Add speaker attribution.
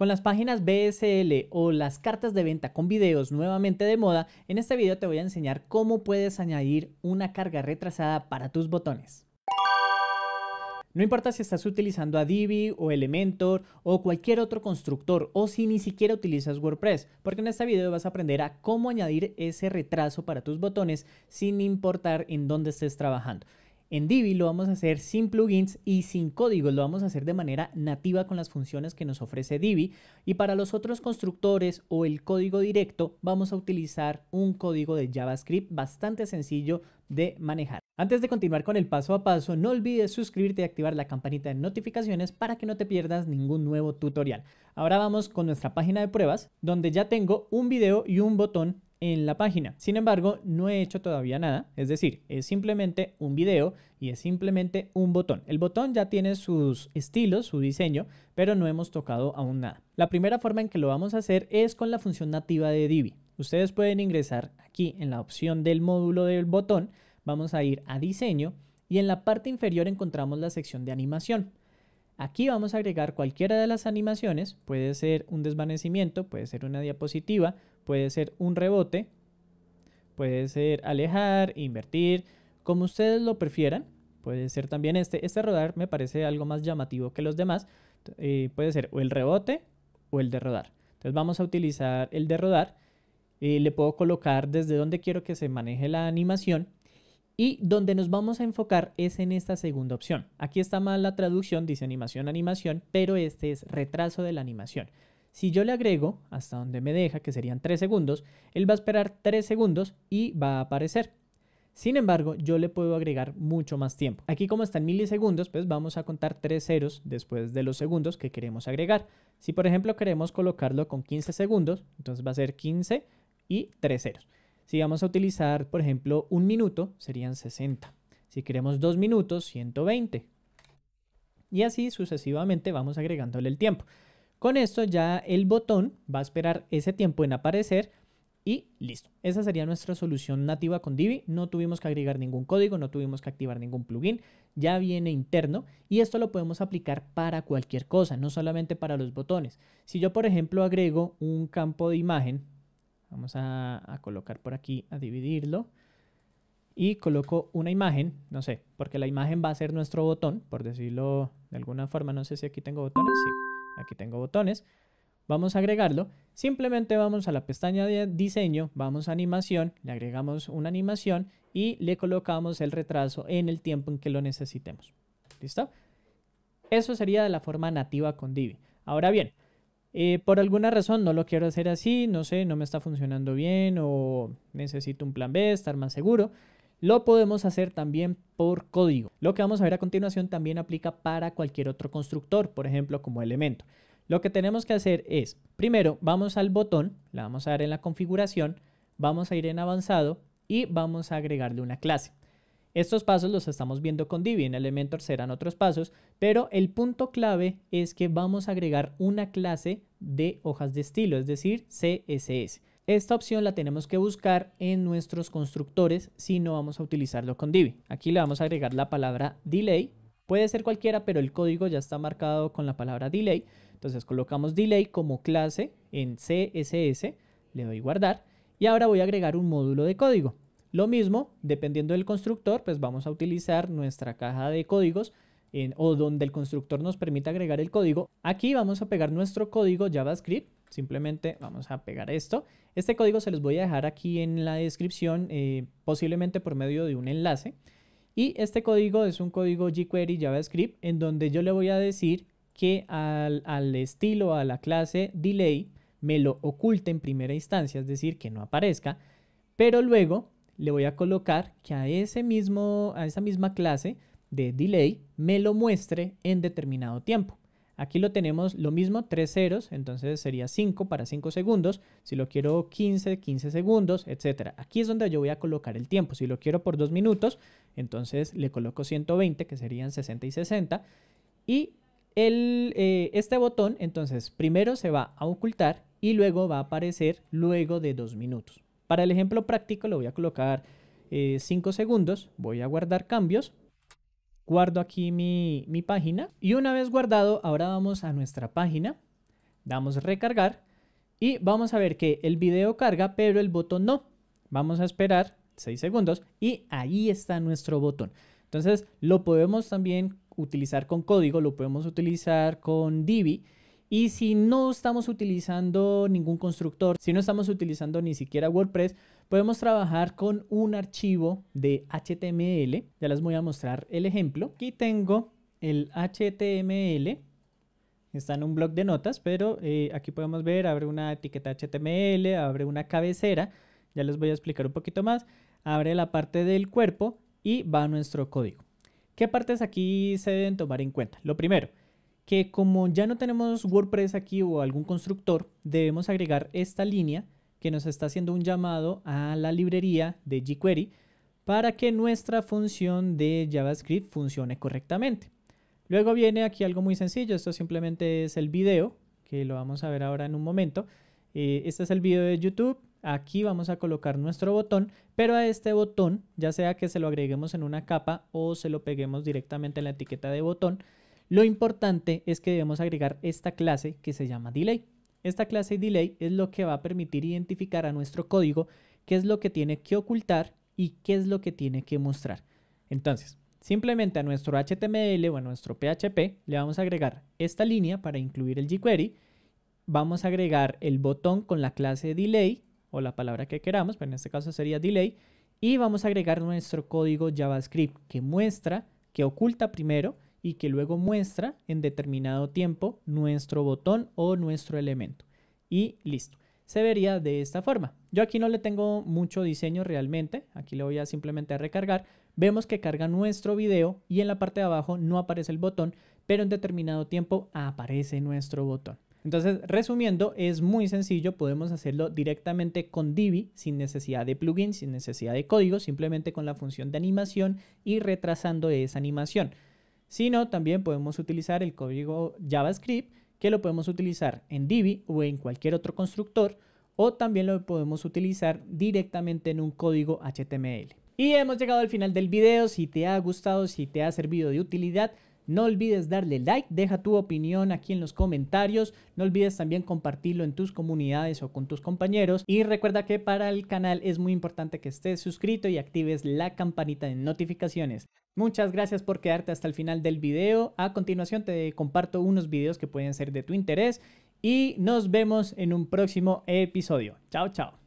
Speaker 1: Con las páginas BSL o las cartas de venta con videos nuevamente de moda, en este video te voy a enseñar cómo puedes añadir una carga retrasada para tus botones. No importa si estás utilizando Divi o Elementor o cualquier otro constructor o si ni siquiera utilizas WordPress, porque en este video vas a aprender a cómo añadir ese retraso para tus botones sin importar en dónde estés trabajando. En Divi lo vamos a hacer sin plugins y sin código, lo vamos a hacer de manera nativa con las funciones que nos ofrece Divi y para los otros constructores o el código directo vamos a utilizar un código de JavaScript bastante sencillo de manejar. Antes de continuar con el paso a paso, no olvides suscribirte y activar la campanita de notificaciones para que no te pierdas ningún nuevo tutorial. Ahora vamos con nuestra página de pruebas, donde ya tengo un video y un botón en la página. Sin embargo, no he hecho todavía nada, es decir, es simplemente un video y es simplemente un botón. El botón ya tiene sus estilos, su diseño, pero no hemos tocado aún nada. La primera forma en que lo vamos a hacer es con la función nativa de Divi. Ustedes pueden ingresar aquí en la opción del módulo del botón, vamos a ir a diseño y en la parte inferior encontramos la sección de animación. Aquí vamos a agregar cualquiera de las animaciones, puede ser un desvanecimiento, puede ser una diapositiva, puede ser un rebote, puede ser alejar, invertir, como ustedes lo prefieran. Puede ser también este. Este rodar me parece algo más llamativo que los demás. Eh, puede ser o el rebote o el de rodar. Entonces vamos a utilizar el de rodar. y eh, le puedo colocar desde donde quiero que se maneje la animación. Y donde nos vamos a enfocar es en esta segunda opción. Aquí está mal la traducción, dice animación, animación, pero este es retraso de la animación. Si yo le agrego hasta donde me deja, que serían 3 segundos, él va a esperar 3 segundos y va a aparecer. Sin embargo, yo le puedo agregar mucho más tiempo. Aquí como está en milisegundos, pues vamos a contar 3 ceros después de los segundos que queremos agregar. Si por ejemplo queremos colocarlo con 15 segundos, entonces va a ser 15 y 3 ceros. Si vamos a utilizar, por ejemplo, un minuto, serían 60. Si queremos dos minutos, 120. Y así sucesivamente vamos agregándole el tiempo. Con esto ya el botón va a esperar ese tiempo en aparecer y listo. Esa sería nuestra solución nativa con Divi. No tuvimos que agregar ningún código, no tuvimos que activar ningún plugin. Ya viene interno y esto lo podemos aplicar para cualquier cosa, no solamente para los botones. Si yo, por ejemplo, agrego un campo de imagen Vamos a, colocar por aquí, a dividirlo. Y coloco una imagen, no sé, porque la imagen va a ser nuestro botón, por decirlo de alguna forma. No sé si aquí tengo botones. Sí, aquí tengo botones. Vamos a agregarlo. Simplemente vamos a la pestaña de diseño, vamos a animación, le agregamos una animación y le colocamos el retraso en el tiempo en que lo necesitemos. ¿Listo? Eso sería de la forma nativa con Divi. Ahora bien, eh, por alguna razón no lo quiero hacer así, no sé, no me está funcionando bien o necesito un plan B, estar más seguro. Lo podemos hacer también por código. Lo que vamos a ver a continuación también aplica para cualquier otro constructor, por ejemplo, como elemento. Lo que tenemos que hacer es, primero, vamos al botón, la vamos a dar en la configuración, vamos a ir en avanzado y vamos a agregarle una clase. Estos pasos los estamos viendo con Divi, en Elementor serán otros pasos, pero el punto clave es que vamos a agregar una clase de hojas de estilo, es decir, CSS. Esta opción la tenemos que buscar en nuestros constructores si no vamos a utilizarlo con Divi. Aquí le vamos a agregar la palabra delay, puede ser cualquiera, pero el código ya está marcado con la palabra delay, entonces colocamos delay como clase en CSS, le doy guardar y ahora voy a agregar un módulo de código. Lo mismo, dependiendo del constructor, pues vamos a utilizar nuestra caja de códigos en, o donde el constructor nos permite agregar el código. Aquí vamos a pegar nuestro código JavaScript. Simplemente vamos a pegar esto. Este código se los voy a dejar aquí en la descripción, eh, posiblemente por medio de un enlace. Y este código es un código jQuery JavaScript en donde yo le voy a decir que al, al, estilo, a la clase delay, me lo oculte en primera instancia, es decir, que no aparezca, pero luego le voy a colocar que a, ese mismo, a esa misma clase de delay me lo muestre en determinado tiempo. Aquí lo tenemos lo mismo, tres ceros, entonces sería 5 para 5 segundos. Si lo quiero 15, 15 segundos, etc. Aquí es donde yo voy a colocar el tiempo. Si lo quiero por 2 minutos, entonces le coloco 120, que serían 60 y 60. Y el, eh, este botón, entonces, primero se va a ocultar y luego va a aparecer luego de dos minutos. Para el ejemplo práctico le voy a colocar 5 eh, segundos, voy a guardar cambios, guardo aquí mi, mi página y una vez guardado ahora vamos a nuestra página, damos recargar y vamos a ver que el video carga pero el botón no. Vamos a esperar 6 segundos y ahí está nuestro botón. Entonces lo podemos también utilizar con código, lo podemos utilizar con Divi y si no estamos utilizando ningún constructor, si no estamos utilizando ni siquiera WordPress, podemos trabajar con un archivo de HTML. Ya les voy a mostrar el ejemplo. Aquí tengo el HTML. Está en un blog de notas, pero eh, aquí podemos ver, abre una etiqueta HTML, abre una cabecera. Ya les voy a explicar un poquito más. Abre la parte del cuerpo y va nuestro código. ¿Qué partes aquí se deben tomar en cuenta? Lo primero, que como ya no tenemos WordPress aquí o algún constructor, debemos agregar esta línea que nos está haciendo un llamado a la librería de jQuery para que nuestra función de JavaScript funcione correctamente. Luego viene aquí algo muy sencillo, esto simplemente es el video, que lo vamos a ver ahora en un momento. Eh, este es el video de YouTube, aquí vamos a colocar nuestro botón, pero a este botón, ya sea que se lo agreguemos en una capa o se lo peguemos directamente en la etiqueta de botón, lo importante es que debemos agregar esta clase que se llama delay. Esta clase delay es lo que va a permitir identificar a nuestro código qué es lo que tiene que ocultar y qué es lo que tiene que mostrar. Entonces, simplemente a nuestro HTML o a nuestro PHP le vamos a agregar esta línea para incluir el jQuery. Vamos a agregar el botón con la clase delay o la palabra que queramos, pero en este caso sería delay. Y vamos a agregar nuestro código JavaScript que muestra, que oculta primero y que luego muestra en determinado tiempo nuestro botón o nuestro elemento. Y listo. Se vería de esta forma. Yo aquí no le tengo mucho diseño realmente, aquí le voy a simplemente recargar. Vemos que carga nuestro video y en la parte de abajo no aparece el botón, pero en determinado tiempo aparece nuestro botón. Entonces, resumiendo, es muy sencillo, podemos hacerlo directamente con Divi sin necesidad de plugin, sin necesidad de código, simplemente con la función de animación y retrasando esa animación sino también podemos utilizar el código JavaScript que lo podemos utilizar en Divi o en cualquier otro constructor o también lo podemos utilizar directamente en un código HTML. Y hemos llegado al final del video, si te ha gustado, si te ha servido de utilidad, no olvides darle like, deja tu opinión aquí en los comentarios, no olvides también compartirlo en tus comunidades o con tus compañeros y recuerda que para el canal es muy importante que estés suscrito y actives la campanita de notificaciones. Muchas gracias por quedarte hasta el final del video. A continuación te comparto unos videos que pueden ser de tu interés y nos vemos en un próximo episodio. Chao, chao.